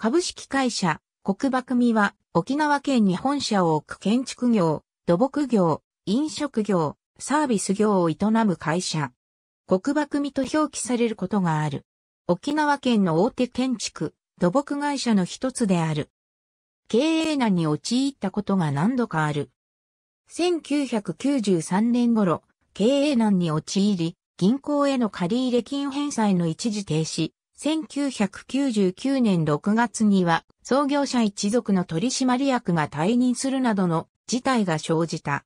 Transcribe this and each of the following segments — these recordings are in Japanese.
株式会社、国馬組は、沖縄県に本社を置く建築業、土木業、飲食業、サービス業を営む会社。国馬組と表記されることがある。沖縄県の大手建築、土木会社の一つである。経営難に陥ったことが何度かある。1993年頃、経営難に陥り、銀行への借入金返済の一時停止、1999年6月には創業者一族の取締役が退任するなどの事態が生じた。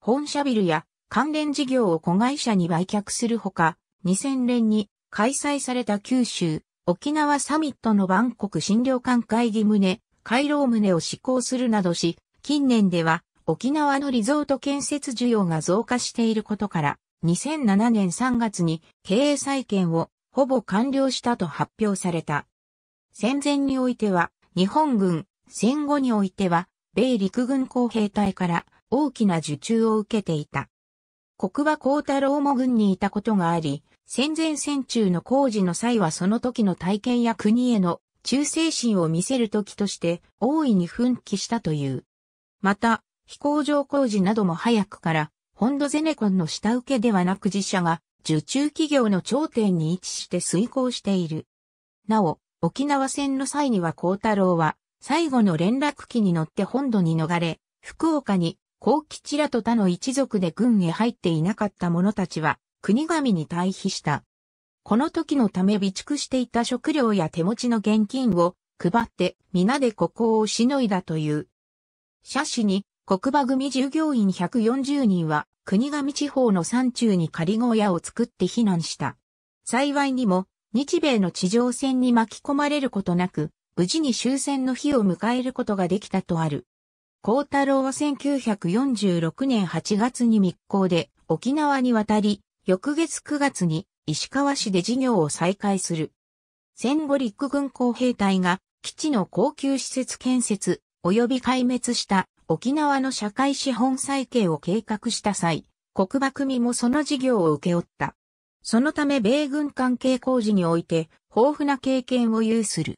本社ビルや関連事業を子会社に売却するほか、2000年に開催された九州、沖縄サミットの万国診療館会議旨、回廊旨を施行するなどし、近年では沖縄のリゾート建設需要が増加していることから、2007年3月に経営再建をほぼ完了したと発表された。戦前においては、日本軍、戦後においては、米陸軍工兵隊から大きな受注を受けていた。国は幸太郎も軍にいたことがあり、戦前戦中の工事の際はその時の体験や国への忠誠心を見せる時として大いに奮起したという。また、飛行場工事なども早くから、ホンドゼネコンの下請けではなく自社が受注企業の頂点に位置して遂行している。なお、沖縄戦の際には幸太郎は、最後の連絡機に乗って本土に逃れ、福岡に、幸吉らと他の一族で軍へ入っていなかった者たちは、国神に退避した。この時のため備蓄していた食料や手持ちの現金を配って皆でここをしのいだという。写真に国馬組従業員140人は国神地方の山中に仮小屋を作って避難した。幸いにも、日米の地上戦に巻き込まれることなく、無事に終戦の日を迎えることができたとある。幸太郎は1946年8月に密航で沖縄に渡り、翌月9月に石川市で事業を再開する。戦後陸軍工兵隊が基地の高級施設建設及び壊滅した沖縄の社会資本再建を計画した際、国幕組もその事業を請け負った。そのため米軍関係工事において豊富な経験を有する。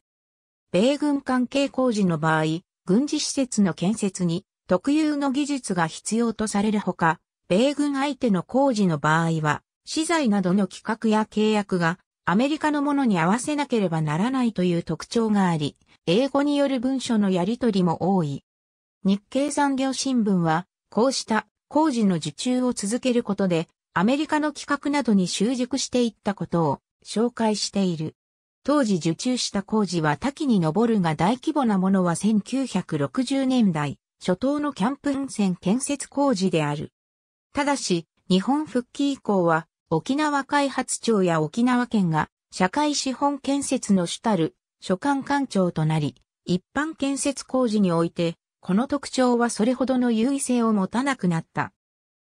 米軍関係工事の場合、軍事施設の建設に特有の技術が必要とされるほか、米軍相手の工事の場合は、資材などの企画や契約がアメリカのものに合わせなければならないという特徴があり、英語による文書のやり取りも多い。日経産業新聞は、こうした工事の受注を続けることで、アメリカの企画などに習熟していったことを紹介している。当時受注した工事は多岐に上るが大規模なものは1960年代初頭のキャンプ運線建設工事である。ただし、日本復帰以降は沖縄開発庁や沖縄県が社会資本建設の主たる所管官庁となり、一般建設工事においてこの特徴はそれほどの優位性を持たなくなった。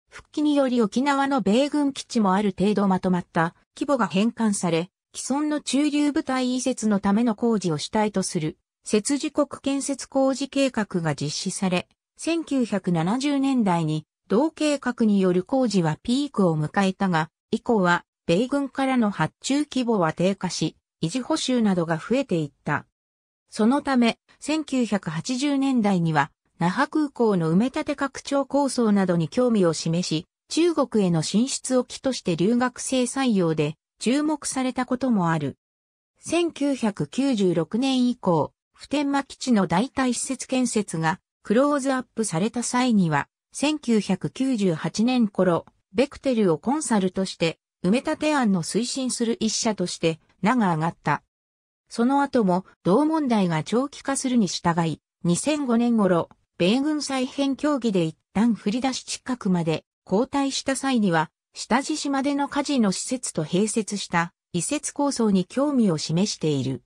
復帰により沖縄の米軍基地もある程度まとまった規模が返還され、既存の中流部隊移設のための工事を主体とする、設置国建設工事計画が実施され、1970年代に同計画による工事はピークを迎えたが、以降は米軍からの発注規模は低下し、維持補修などが増えていった。そのため、1980年代には、那覇空港の埋め立て拡張構想などに興味を示し、中国への進出を機として留学生採用で注目されたこともある。1996年以降、普天間基地の代替施設建設がクローズアップされた際には、1998年頃、ベクテルをコンサルとして、埋め立て案の推進する一社として名が上がった。その後も同問題が長期化するに従い、2005年頃、米軍再編協議で一旦振り出し近くまで交代した際には、下地島での火事の施設と併設した移設構想に興味を示している。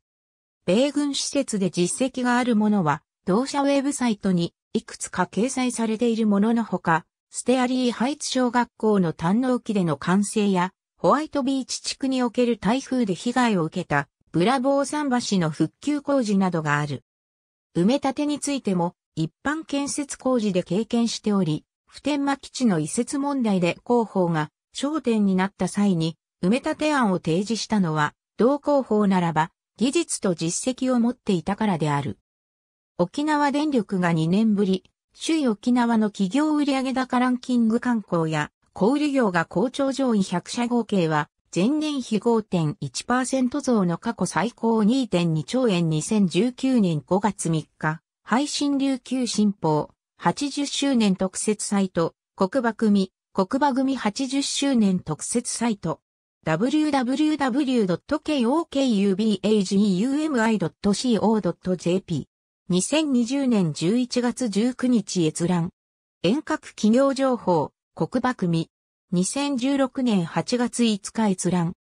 米軍施設で実績があるものは、同社ウェブサイトにいくつか掲載されているもののほか、ステアリーハイツ小学校の堪能期での完成や、ホワイトビーチ地区における台風で被害を受けたブラボー桟橋の復旧工事などがある。埋め立てについても一般建設工事で経験しており、普天間基地の移設問題で広報が焦点になった際に埋め立て案を提示したのは、同広報ならば技術と実績を持っていたからである。沖縄電力が2年ぶり、首位沖縄の企業売上高ランキング観光や小売業が好調上位100社合計は前年比5.1%増の過去最高2.2兆円2019年5月3日、配信琉球新報、80周年特設サイト、国馬組、国馬組80周年特設サイト、www.kokubagumi.co.jp 2020年11月19日閲覧。遠隔企業情報、国馬組。2016年8月5日閲覧。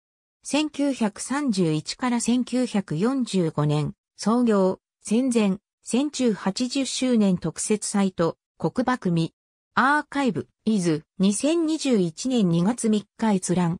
1931から1945年、創業、戦前、戦中80周年特設サイト、国幕見。アーカイブ、イズ、2021年2月3日閲覧。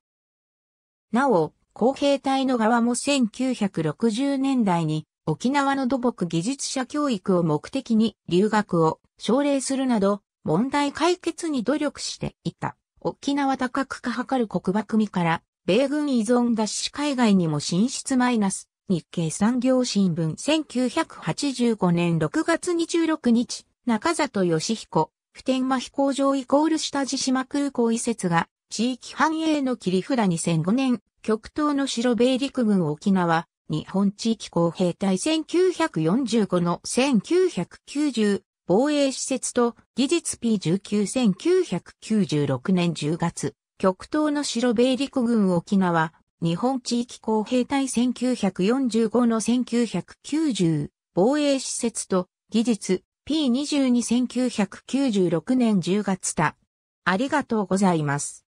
なお、公平隊の側も1960年代に沖縄の土木技術者教育を目的に留学を奨励するなど問題解決に努力していた。沖縄高くか測る国爆組から、米軍依存脱し海外にも進出マイナス、日経産業新聞1985年6月26日、中里義彦、普天間飛行場イコール下地島空港移設が、地域繁栄の切り札2005年、極東の白米陸軍沖縄、日本地域公兵隊1945の1990防衛施設と技術 P19-1996 年10月、極東の白米陸軍沖縄、日本地域公兵隊1945の1990、防衛施設と技術 P22-1996 年10月た。ありがとうございます。